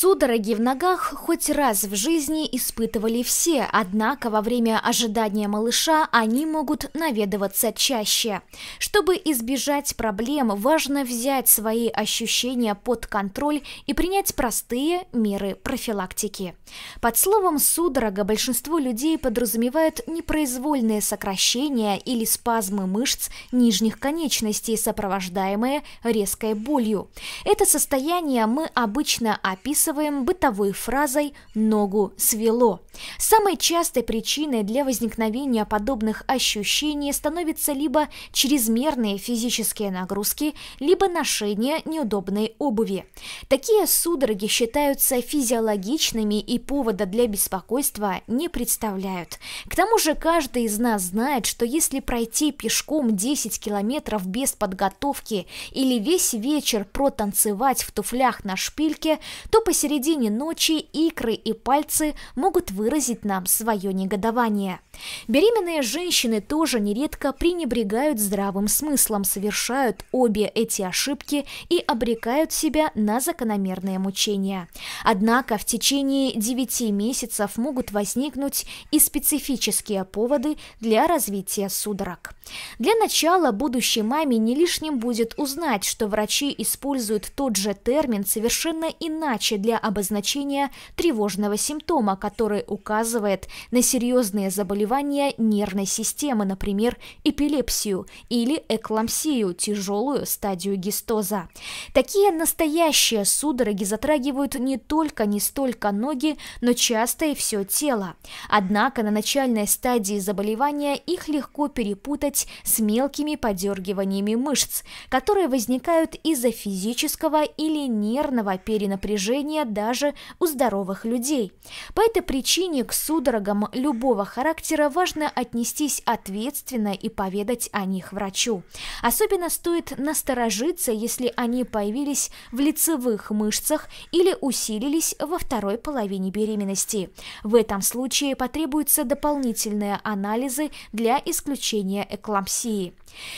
Судороги в ногах хоть раз в жизни испытывали все, однако во время ожидания малыша они могут наведываться чаще. Чтобы избежать проблем, важно взять свои ощущения под контроль и принять простые меры профилактики. Под словом «судорога» большинство людей подразумевают непроизвольные сокращения или спазмы мышц нижних конечностей, сопровождаемые резкой болью. Это состояние мы обычно описываем описываем бытовой фразой «ногу свело». Самой частой причиной для возникновения подобных ощущений становятся либо чрезмерные физические нагрузки, либо ношение неудобной обуви. Такие судороги считаются физиологичными и повода для беспокойства не представляют. К тому же каждый из нас знает, что если пройти пешком 10 километров без подготовки или весь вечер протанцевать в туфлях на шпильке, то по середине ночи икры и пальцы могут выразить нам свое негодование. Беременные женщины тоже нередко пренебрегают здравым смыслом, совершают обе эти ошибки и обрекают себя на закономерные мучения. Однако в течение 9 месяцев могут возникнуть и специфические поводы для развития судорог. Для начала будущей маме не лишним будет узнать, что врачи используют тот же термин совершенно иначе для для обозначения тревожного симптома, который указывает на серьезные заболевания нервной системы, например, эпилепсию или экламсию тяжелую стадию гистоза. Такие настоящие судороги затрагивают не только не столько ноги, но часто и все тело. Однако на начальной стадии заболевания их легко перепутать с мелкими подергиваниями мышц, которые возникают из-за физического или нервного перенапряжения лечения даже у здоровых людей. По этой причине к судорогам любого характера важно отнестись ответственно и поведать о них врачу. Особенно стоит насторожиться, если они появились в лицевых мышцах или усилились во второй половине беременности. В этом случае потребуются дополнительные анализы для исключения эклампсии.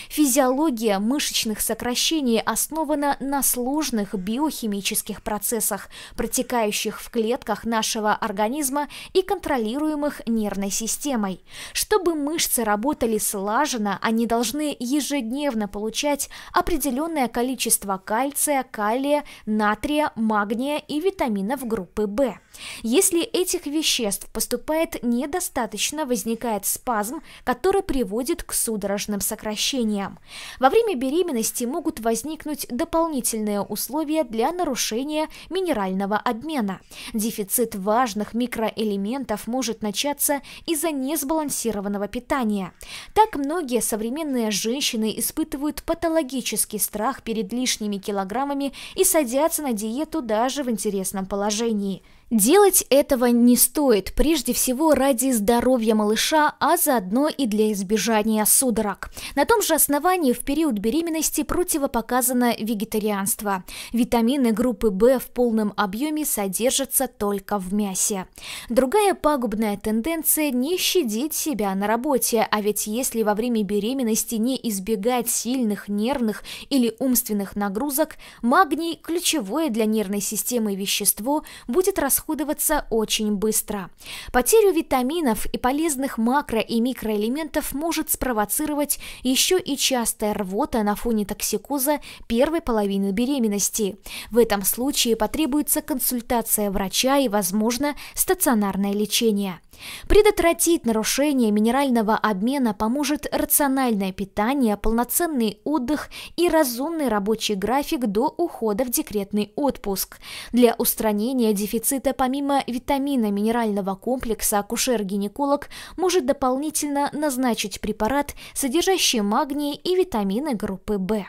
Физиология мышечных сокращений основана на сложных биохимических процессах, протекающих в клетках нашего организма и контролируемых нервной системой. Чтобы мышцы работали слаженно, они должны ежедневно получать определенное количество кальция, калия, натрия, магния и витаминов группы В. Если этих веществ поступает недостаточно, возникает спазм, который приводит к судорожным сокращениям. Во время беременности могут возникнуть дополнительные условия для нарушения минерального нормального обмена. Дефицит важных микроэлементов может начаться из-за несбалансированного питания. Так многие современные женщины испытывают патологический страх перед лишними килограммами и садятся на диету даже в интересном положении – Делать этого не стоит, прежде всего ради здоровья малыша, а заодно и для избежания судорог. На том же основании в период беременности противопоказано вегетарианство. Витамины группы В в полном объеме содержатся только в мясе. Другая пагубная тенденция – не щадить себя на работе, а ведь если во время беременности не избегать сильных нервных или умственных нагрузок, магний, ключевое для нервной системы вещество, будет расходиться расходоваться очень быстро. Потерю витаминов и полезных макро- и микроэлементов может спровоцировать еще и частая рвота на фоне токсикоза первой половины беременности. В этом случае потребуется консультация врача и, возможно, стационарное лечение. Предотвратить нарушение минерального обмена поможет рациональное питание, полноценный отдых и разумный рабочий график до ухода в декретный отпуск. Для устранения дефицита помимо витамина минерального комплекса акушер-гинеколог может дополнительно назначить препарат, содержащий магний и витамины группы В.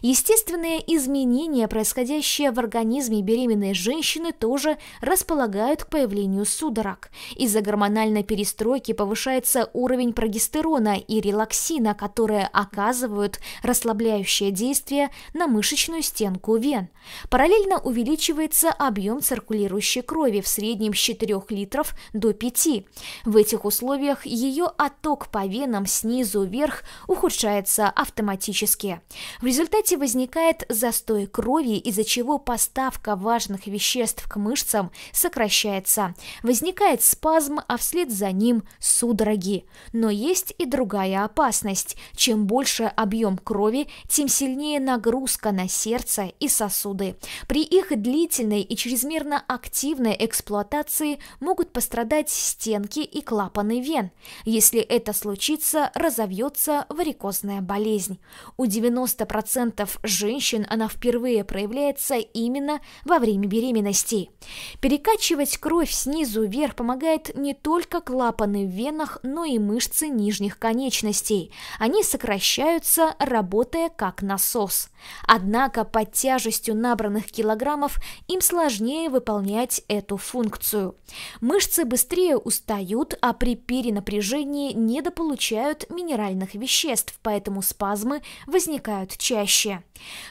Естественные изменения, происходящие в организме беременной женщины, тоже располагают к появлению судорог. Из-за гормональной перестройки повышается уровень прогестерона и релаксина, которые оказывают расслабляющее действие на мышечную стенку вен. Параллельно увеличивается объем циркулирующей крови в среднем с 4 литров до 5. В этих условиях ее отток по венам снизу вверх ухудшается автоматически. В результате возникает застой крови, из-за чего поставка важных веществ к мышцам сокращается. Возникает спазм, а вслед за ним судороги. Но есть и другая опасность. Чем больше объем крови, тем сильнее нагрузка на сердце и сосуды. При их длительной и чрезмерно активной эксплуатации могут пострадать стенки и клапаны вен. Если это случится, разовьется варикозная болезнь. У 90% 40% женщин она впервые проявляется именно во время беременности. Перекачивать кровь снизу вверх помогает не только клапаны в венах, но и мышцы нижних конечностей. Они сокращаются, работая как насос. Однако под тяжестью набранных килограммов им сложнее выполнять эту функцию. Мышцы быстрее устают, а при перенапряжении недополучают минеральных веществ, поэтому спазмы возникают чаще чаще.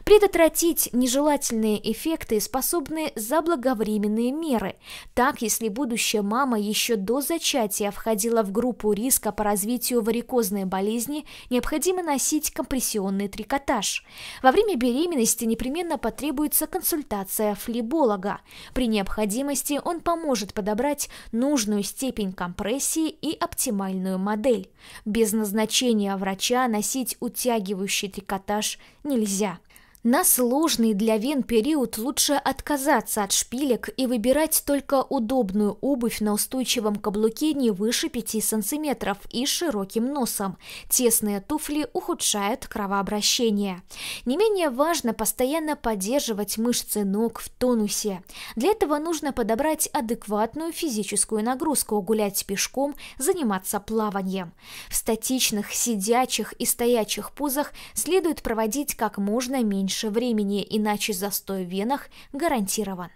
Предотвратить нежелательные эффекты способны заблаговременные меры. Так, если будущая мама еще до зачатия входила в группу риска по развитию варикозной болезни, необходимо носить компрессионный трикотаж. Во время беременности непременно потребуется консультация флеболога. При необходимости он поможет подобрать нужную степень компрессии и оптимальную модель. Без назначения врача носить утягивающий трикотаж нельзя. На сложный для вен период лучше отказаться от шпилек и выбирать только удобную обувь на устойчивом каблуке не выше 5 см и широким носом. Тесные туфли ухудшают кровообращение. Не менее важно постоянно поддерживать мышцы ног в тонусе. Для этого нужно подобрать адекватную физическую нагрузку, гулять пешком, заниматься плаванием. В статичных, сидячих и стоячих позах следует проводить как можно меньше Меньше времени, иначе застой в венах гарантирован.